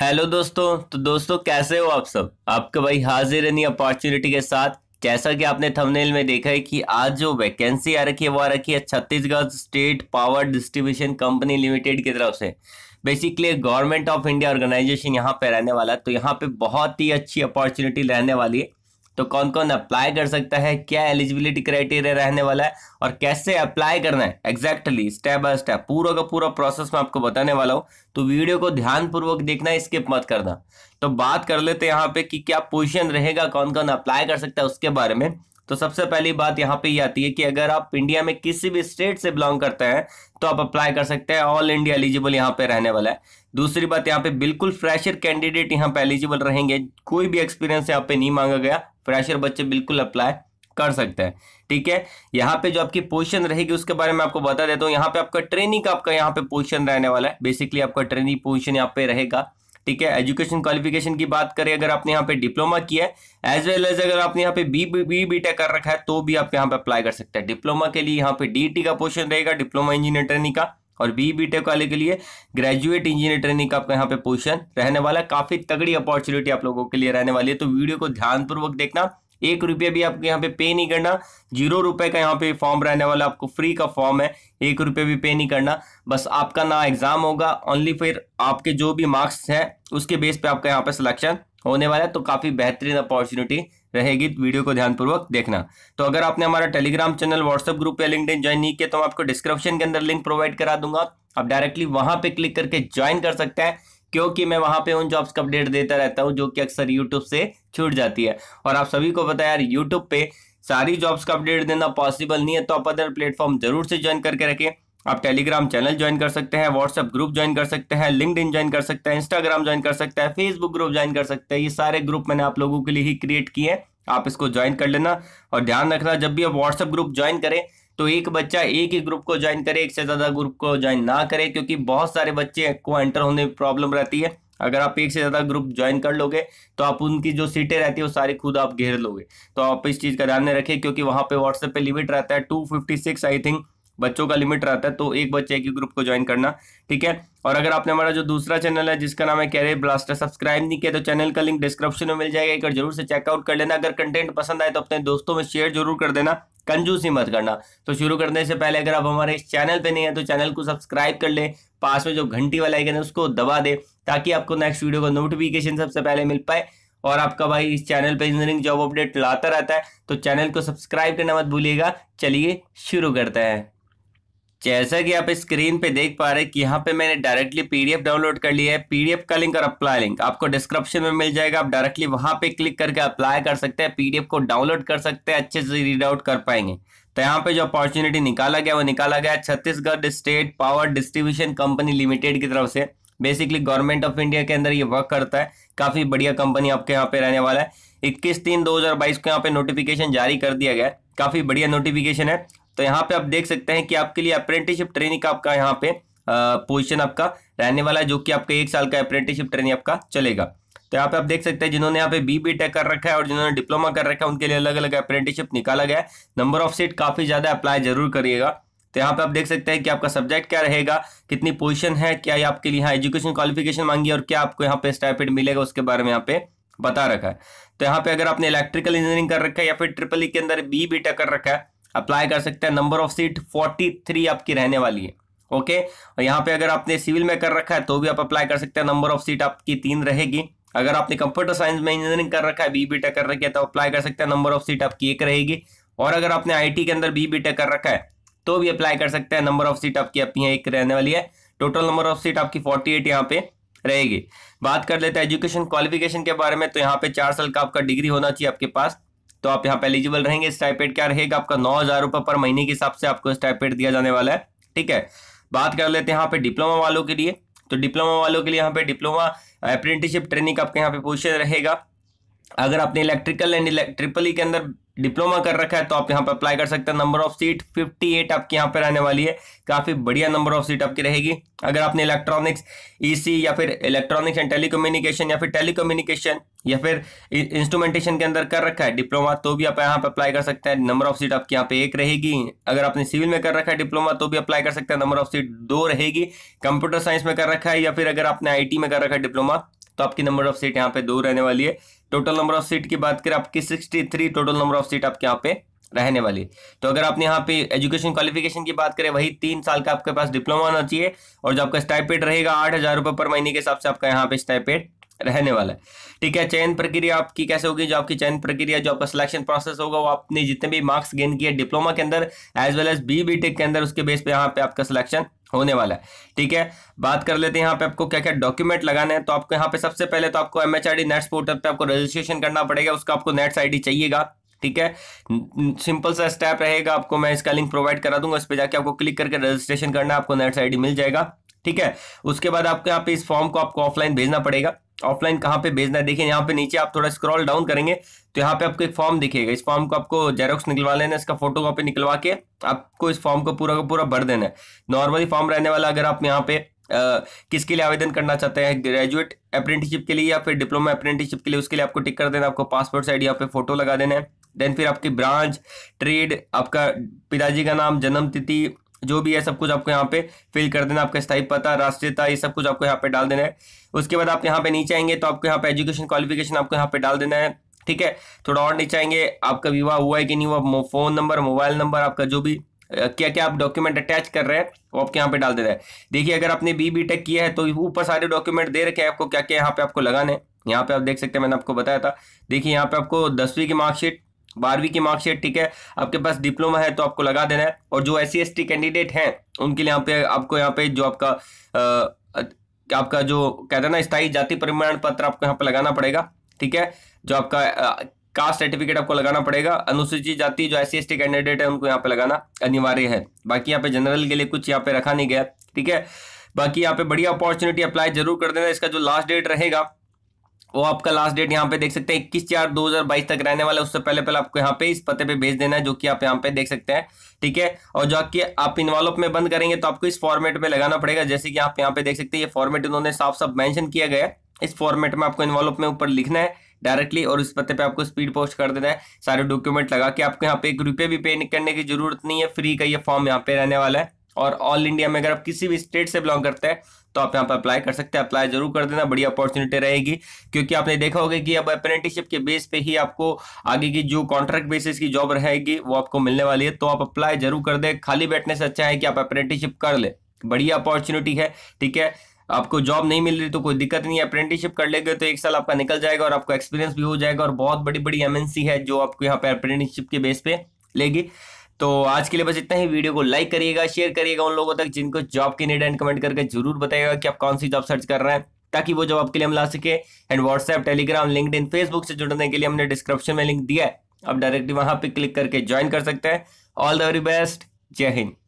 hello दोस्तों तो दोस्तों कैसे हो आप सब आपका भाई हाजिर है अपॉर्चुनिटी के साथ जैसा कि आपने थंबनेल में देखा है कि आज जो वैकेंसी आ रखी है वो आ रखी है Chhattisgarh state power distribution company limited की तरफ से basically government of India organisation यहाँ पे रहने वाला है तो यहाँ पे बहुत ही अच्छी अपॉर्चुनिटी रहने वाली है तो कौन कौन अप्लाई कर सकता है क्या एलिजिबिलिटी क्राइटेरिया रहने वाला है और कैसे अप्लाई करना है एग्जैक्टली स्टेप बाय स्टेप पूरा का पूरा प्रोसेस मैं आपको बताने वाला हूँ तो वीडियो को ध्यानपूर्वक देखना स्किप मत करना तो बात कर लेते हैं यहाँ पे कि क्या पोजिशन रहेगा कौन कौन अप्लाई कर सकता है उसके बारे में तो सबसे पहली बात यहाँ पे ये यह आती है कि अगर आप इंडिया में किसी भी स्टेट से बिलोंग करते हैं तो आप अप्लाई कर सकते हैं ऑल इंडिया एलिजिबल यहाँ पे रहने वाला है दूसरी बात यहाँ पे बिल्कुल फ्रेशर कैंडिडेट यहाँ पे एलिजिबल रहेंगे कोई भी एक्सपीरियंस यहाँ पे नहीं मांगा गया प्रेशर बच्चे बिल्कुल अप्लाई कर सकते हैं ठीक है यहाँ पे जो आपकी पोजिशन रहेगी उसके बारे में आपको बता देता हूँ यहाँ पे आपका ट्रेनिंग का आपका यहाँ पे पोजिशन रहने वाला है बेसिकली आपका ट्रेनिंग पोजिशन यहाँ पे रहेगा ठीक है एजुकेशन क्वालिफिकेशन की बात करें अगर आपने यहाँ पे डिप्लोमा किया है एज वेल एज अगर आपने यहाँ पे बी बी बी टेक कर रखा है तो भी आप यहाँ पे अप्लाई कर सकते हैं डिप्लोमा के लिए यहाँ पे डी e का पोर्शन रहेगा डिप्लोमा इंजीनियर ट्रेनिंग का और बी बी टेक वाले के लिए ग्रेजुएट इंजीनियर ट्रेनिंग का आपका यहाँ पे पोजिशन रहने वाला है काफ़ी तगड़ी अपॉर्चुनिटी आप लोगों के लिए रहने वाली है तो वीडियो को ध्यानपूर्वक देखना एक रुपया भी आपको यहाँ पे पे नहीं करना जीरो रुपए का यहाँ पे फॉर्म रहने वाला आपको फ्री का फॉर्म है एक रुपये भी पे नहीं करना बस आपका ना एग्जाम होगा ओनली फिर आपके जो भी मार्क्स हैं उसके बेस पे आपका यहाँ पे सिलेक्शन होने वाला है तो काफ़ी बेहतरीन अपॉर्चुनिटी रहेगी वीडियो को ध्यानपूर्वक देखना तो अगर आपने हमारा टेलीग्राम चैनल व्हाट्सएप ग्रुप या लिंक ज्वाइन नहीं किया तो मैं आपको डिस्क्रिप्शन के अंदर लिंक प्रोवाइड करा दूंगा आप डायरेक्टली वहां पे क्लिक करके ज्वाइन कर सकते हैं क्योंकि मैं वहां पे उन जॉब्स का अपडेट देता रहता हूँ जो कि अक्सर यूट्यूब से छूट जाती है और आप सभी को बताया यार यूट्यूब पे सारी जॉब्स का अपडेट देना पॉसिबल नहीं है तो आप अदर प्लेटफॉर्म जरूर से ज्वाइन करके रखें आप टेलीग्राम चैनल ज्वाइन कर सकते हैं व्हाट्सएप ग्रुप ज्वाइन कर सकते हैं लिंकड ज्वाइन कर सकते हैं इंस्टाग्राम ज्वाइन कर सकते हैं फेसबुक ग्रुप ज्वाइन कर सकते हैं ये सारे ग्रुप मैंने आप लोगों के लिए ही क्रिएट किए हैं आप इसको ज्वाइन कर लेना और ध्यान रखना जब भी आप व्हाट्सएप ग्रुप ज्वाइन करें तो एक बच्चा एक ही ग्रुप को ज्वाइन करे एक से ज़्यादा ग्रुप को ज्वाइन ना करे क्योंकि बहुत सारे बच्चे को एंटर होने में प्रॉब्लम रहती है अगर आप एक से ज़्यादा ग्रुप ज्वाइन कर लोगे तो आप उनकी जो सीटें रहती है वो सारी खुद आप घेर लोगे तो आप इस चीज़ का ध्यान रखें क्योंकि वहाँ पे व्हाट्सएप पे लिमिट रहता है two fifty six I think बच्चों का लिमिट रहता है तो एक बच्चे एक ही ग्रुप को ज्वाइन करना ठीक है और अगर आपने हमारा जो दूसरा चैनल है जिसका नाम है कैरियर ब्लास्टर सब्सक्राइब नहीं किया तो चैनल का लिंक डिस्क्रिप्शन में मिल जाएगा एक बार जरूर से चेकआउट कर लेना अगर कंटेंट पसंद आए तो अपने दोस्तों में शेयर जरूर कर देना कंजूसी मत करना तो शुरू करने से पहले अगर आप हमारे इस चैनल पर नहीं है तो चैनल को सब्सक्राइब कर ले पास में जो घंटी वाला आइकन है उसको दबा दे ताकि आपको नेक्स्ट वीडियो का नोटिफिकेशन सबसे पहले मिल पाए और आपका भाई इस चैनल पर इंजीनियरिंग जॉब अपडेट लाता रहता है तो चैनल को सब्सक्राइब करना मत भूलिएगा चलिए शुरू करते हैं जैसा कि आप स्क्रीन पे देख पा रहे हैं कि यहाँ पे मैंने डायरेक्टली पीडीएफ डाउनलोड कर लिया है पीडीएफ का लिंक और अप्लाई लिंक आपको डिस्क्रिप्शन में मिल जाएगा आप डायरेक्टली वहां पे क्लिक करके अप्लाई कर सकते हैं पीडीएफ को डाउनलोड कर सकते हैं अच्छे से रीड आउट कर पाएंगे तो यहाँ पे जो अपॉर्चुनिटी निकाला गया वो निकाला गया Chhattisgarh state power distribution company limited की तरफ से बेसिकली गवर्नमेंट ऑफ इंडिया के अंदर ये वर्क करता है काफी बढ़िया कंपनी आपके यहाँ पे रहने वाला है इक्कीस तीन दो हजार बाईस को यहाँ पे नोटिफिकेशन जारी कर दिया गया है काफी बढ़िया नोटिफिकेशन है तो यहाँ पे आप देख सकते हैं कि आपके लिए अप्रेंटिसशिप ट्रेनिंग का आपका यहाँ पे पोजिशन आपका रहने वाला है जो कि आपका एक साल का अप्रेंटिसशिप ट्रेनिंग आपका चलेगा तो यहाँ पे आप देख सकते हैं जिन्होंने यहाँ पे बी बी कर रखा है और जिन्होंने डिप्लोमा कर रखा है उनके लिए अलग अलग अप्रेंटिसशिप निकाला गया है नंबर ऑफ सीट काफी ज्यादा अप्लाई जरूर करिएगा तो यहाँ पे आप देख सकते हैं कि आपका सब्जेक्ट क्या रहेगा कितनी पोजीशन है क्या ये आपके लिए यहाँ एजुकेशन क्वालिफिकेशन मांगी और क्या आपको यहाँ पे स्टाइपेड मिलेगा उसके बारे में यहाँ पे बता रखा है तो यहाँ पे अगर आपने इलेक्ट्रिकल इंजीनियरिंग कर रखा है या फिर ट्रिपल ई e के अंदर बी बी कर रखा है अप्लाई कर सकते हैं नंबर ऑफ सीट 43 आपकी रहने वाली है ओके और यहाँ पे अगर आपने सिविल में कर रखा है तो भी आप अप्लाई कर सकते हैं नंबर ऑफ सीट आपकी तीन रहेगी अगर आपने कंप्यूटर साइंस में इंजीनियरिंग कर रखा है बी बी टेक कर रखी है तो अप्लाई कर सकते हैं नंबर ऑफ सीट आपकी एक रहेगी और अगर आपने आई के अंदर बी बी e कर रखा है तो भी अप्लाई कर सकते हैं नंबर ऑफ सीट आपकी अपनी एक रहने वाली है टोटल नंबर ऑफ सीट आपकी फोर्टी एट यहाँ पे रहेगी बात कर लेते हैं एजुकेशन क्वालिफिकेशन के बारे में तो यहाँ पे चार साल का आपका डिग्री होना चाहिए आपके पास तो आप यहाँ पे एलिजिबल रहेंगे स्टाइपेड क्या रहेगा आपका नौ हजार रुपये पर महीने के हिसाब से आपको स्टाइपेड दिया जाने वाला है ठीक है बात कर लेते हैं यहाँ पे डिप्लोमा वालों के लिए तो डिप्लोमा वालों के लिए यहाँ पे डिप्लोमा अप्रेंटिसशिप ट्रेनिंग आपके यहाँ पे पोजिशन रहेगा अगर आपने इलेक्ट्रिकल एंड ई के अंदर डिप्लोमा कर रखा है तो आप यहाँ पर अप्लाई कर सकते हैं नंबर ऑफ सीट 58 आपके यहाँ पर रहने वाली है काफ़ी बढ़िया नंबर ऑफ सीट आपकी रहेगी अगर आपने इलेक्ट्रॉनिक्स ईसी e या फिर इलेक्ट्रॉनिक्स एंड टेलीकम्युनिकेशन या फिर टेलीकम्युनिकेशन या फिर इंस्ट्रूमेंटेशन के अंदर कर रखा है डिप्लोमा तो भी आप यहाँ पर अप्लाई कर सकते हैं नंबर ऑफ सीट आपके यहाँ पे एक रहेगी अगर आपने सिविल में कर रखा है डिप्लोमा तो भी अप्लाई कर सकते हैं नंबर ऑफ सीट दो रहेगी कंप्यूटर साइंस में कर रखा है या फिर अगर आपने आई में कर रखा है डिप्लोमा तो आपकी नंबर ऑफ सीट यहाँ पे दो रहने वाली है टोटल नंबर ऑफ सीट की बात करें आपकी sixty three total number of seat आपके यहाँ पे रहने वाली तो अगर आपने यहाँ पे एजुकेशन क्वालिफिकेशन की बात करें वही तीन साल का आपके पास डिप्लोमा होना चाहिए और जो आपका स्टाइपेड रहेगा आठ हजार रुपये पर महीने के हिसाब से आपका यहाँ पे स्टाइपेड रहने वाला है ठीक है चयन प्रक्रिया आपकी कैसे होगी जो आपकी चयन प्रक्रिया जो आपका सिलेक्शन प्रोसेस होगा वो आपने जितने भी मार्क्स गेन किए डिप्लोमा के अंदर as well as B B tech के अंदर उसके बेस पे यहाँ पे आपका सिलेक्शन होने वाला है ठीक है बात कर लेते हैं यहाँ पे आपको क्या क्या डॉक्यूमेंट लगाने हैं तो आपको यहाँ पे सबसे पहले तो आपको M H R D NATS portal पर आपको रजिस्ट्रेशन करना पड़ेगा उसका आपको नेट्स आईडी चाहिएगा ठीक है सिंपल सा स्टेप रहेगा आपको मैं इसका लिंक प्रोवाइड करा दूंगा इस पर जाके आपको क्लिक करके रजिस्ट्रेशन करना है आपको नेट्स डी मिल जाएगा ठीक है उसके बाद आपको यहाँ पे इस फॉर्म को आपको ऑफलाइन भेजना पड़ेगा ऑफलाइन कहाँ पे भेजना है देखिए यहाँ पे नीचे आप थोड़ा स्क्रॉल डाउन करेंगे तो यहाँ पे आपको एक फॉर्म दिखेगा इस फॉर्म को आपको जेरोक्स निकलवा लेना है इसका फोटो कॉपी निकलवा के आपको इस फॉर्म को पूरा का पूरा भर देना है नॉर्मली फॉर्म रहने वाला अगर आप यहाँ पे किसके लिए आवेदन करना चाहते हैं ग्रेजुएट अप्रेंटिसशिप के लिए या फिर डिप्लोमा अप्रेंटिसशिप के लिए उसके लिए आपको टिक कर देना आपको पासपोर्ट साइड यहाँ पे फोटो लगा देना है देन फिर आपकी ब्रांच ट्रेड आपका पिताजी का नाम जन्म तिथि जो भी है सब कुछ आपको यहाँ पे फिल कर देना आपका स्थायी पता राष्ट्रीयता ये सब कुछ आपको यहाँ पे डाल देना है उसके बाद आप यहाँ पे नीचे आएंगे तो आपको यहाँ पे एजुकेशन क्वालिफिकेशन आपको यहाँ पे डाल देना है ठीक है थोड़ा और नीचे आएंगे आपका विवाह हुआ है कि नहीं हुआ फोन नंबर मोबाइल नंबर आपका जो भी क्या क्या आप डॉक्यूमेंट अटैच कर रहे हैं वो आपके यहाँ पे डाल देना है देखिए अगर आपने बी बी टेक किया है तो ऊपर सारे डॉक्यूमेंट दे रखे हैं आपको क्या क्या यहाँ पे आपको लगाने यहाँ पे आप देख सकते हैं मैंने आपको बताया था देखिए यहाँ पे आपको दसवीं की मार्कशीट बारहवीं की मार्कशीट ठीक है आपके पास डिप्लोमा है तो आपको लगा देना है और जो एस सी कैंडिडेट हैं उनके लिए यहाँ पे आपको यहाँ पे जो आपका आ, आपका जो कहते हैं ना स्थायी जाति प्रमाण पत्र आपको यहाँ पे लगाना पड़ेगा ठीक है जो आपका कास्ट सर्टिफिकेट आपको लगाना पड़ेगा अनुसूचित जाति जो एस सी कैंडिडेट है उनको यहाँ पे लगाना अनिवार्य है बाकी यहाँ पे जनरल के लिए कुछ यहाँ पे रखा नहीं गया ठीक है बाकी यहाँ पे बढ़िया अपॉर्चुनिटी अप्लाई जरूर कर देना इसका जो लास्ट डेट रहेगा वो आपका लास्ट डेट यहाँ पे देख सकते हैं इक्कीस चार दो हजार बाईस तक रहने वाला है उससे पहले पहले आपको यहाँ पे इस पते पे भेज देना है जो कि आप यहाँ पे देख सकते हैं ठीक है और जो आपके आप इन्वॉल्व में बंद करेंगे तो आपको इस फॉर्मेट में लगाना पड़ेगा जैसे कि आप यहाँ पे देख सकते हैं ये फॉर्मेट इन्होंने साफ साफ मैंशन किया गया है इस फॉर्मेट में आपको इन्वॉल्व में ऊपर लिखना है डायरेक्टली और इस पते पे आपको स्पीड पोस्ट कर देना है सारे डॉक्यूमेंट लगा के आपको यहाँ पे एक रुपये भी पे करने की जरूरत नहीं है फ्री का ये फॉर्म यहाँ पे रहने वाला है और ऑल इंडिया में अगर आप किसी भी स्टेट से बिलोंग करते हैं तो आप यहाँ पर अप्लाई कर सकते हैं अप्लाई जरूर कर देना बड़ी अपॉर्चुनिटी रहेगी क्योंकि आपने देखा होगा कि अब अप्रेंटिसशिप के बेस पे ही आपको आगे की जो कॉन्ट्रैक्ट बेसिस की जॉब रहेगी वो आपको मिलने वाली है तो आप अप्लाई जरूर कर दें खाली बैठने से अच्छा है कि आप अप्रेंटिसशिप कर ले बढ़िया अपॉर्चुनिटी है ठीक है आपको जॉब नहीं मिल रही तो कोई दिक्कत नहीं है अप्रेंटिसशिप कर लेंगे तो एक साल आपका निकल जाएगा और आपको एक्सपीरियंस भी हो जाएगा और बहुत बड़ी बड़ी एमएनसी है जो आपको यहाँ पे अप्रेंटिसशिप के बेस पे लेगी तो आज के लिए बस इतना ही वीडियो को लाइक करिएगा शेयर करिएगा उन लोगों तक जिनको जॉब की नीड एंड कमेंट करके जरूर बताइएगा कि आप कौन सी जॉब सर्च कर रहे हैं ताकि वो जॉब आपके लिए हम ला सके and WhatsApp Telegram LinkedIn Facebook से जुड़ने के लिए हमने डिस्क्रिप्शन में लिंक दिया है आप डायरेक्टली वहां पर क्लिक करके ज्वाइन कर सकते हैं ऑल द वेरी बेस्ट जय हिंद